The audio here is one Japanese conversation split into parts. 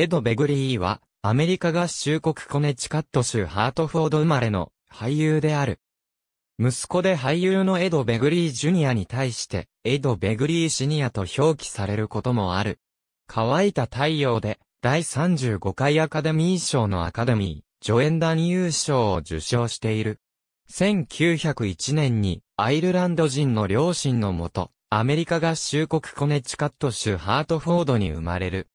エド・ベグリーは、アメリカ合衆国コネチカット州ハートフォード生まれの俳優である。息子で俳優のエド・ベグリー・ジュニアに対して、エド・ベグリー・シニアと表記されることもある。乾いた太陽で、第35回アカデミー賞のアカデミー、助演男優賞を受賞している。1901年に、アイルランド人の両親のもと、アメリカ合衆国コネチカット州ハートフォードに生まれる。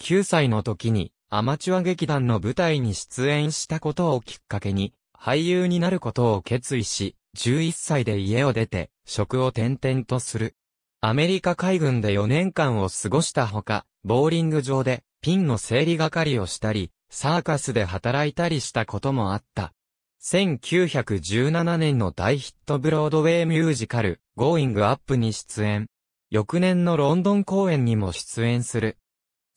9歳の時にアマチュア劇団の舞台に出演したことをきっかけに、俳優になることを決意し、11歳で家を出て、職を転々とする。アメリカ海軍で4年間を過ごしたほか、ボーリング場でピンの整理係をしたり、サーカスで働いたりしたこともあった。1917年の大ヒットブロードウェイミュージカル、Going Up に出演。翌年のロンドン公演にも出演する。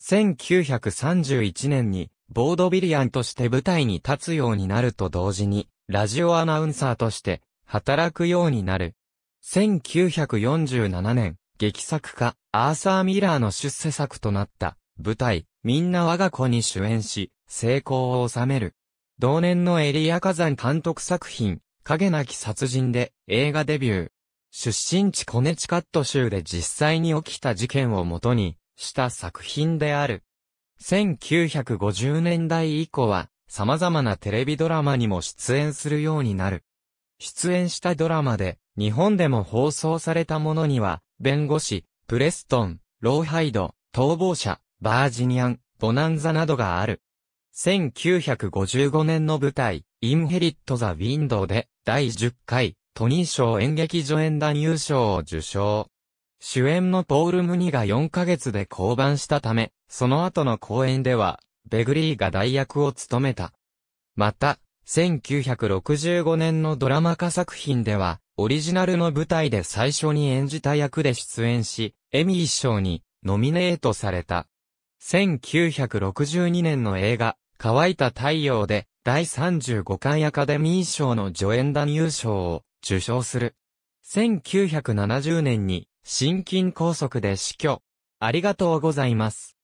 1931年に、ボードビリアンとして舞台に立つようになると同時に、ラジオアナウンサーとして働くようになる。1947年、劇作家、アーサー・ミラーの出世作となった舞台、みんな我が子に主演し、成功を収める。同年のエリア火山監督作品、影なき殺人で映画デビュー。出身地コネチカット州で実際に起きた事件をもとに、した作品である。1950年代以降は、様々なテレビドラマにも出演するようになる。出演したドラマで、日本でも放送されたものには、弁護士、プレストン、ローハイド、逃亡者、バージニアン、ボナンザなどがある。1955年の舞台、インヘリット・ザ・ウィンドウで、第10回、トニー賞演劇助演団優賞を受賞。主演のポール・ムニが4ヶ月で降板したため、その後の公演では、ベグリーが代役を務めた。また、1965年のドラマ化作品では、オリジナルの舞台で最初に演じた役で出演し、エミー賞にノミネートされた。1962年の映画、乾いた太陽で、第35回アカデミー賞の助演男優賞を受賞する。1970年に心筋梗塞で死去。ありがとうございます。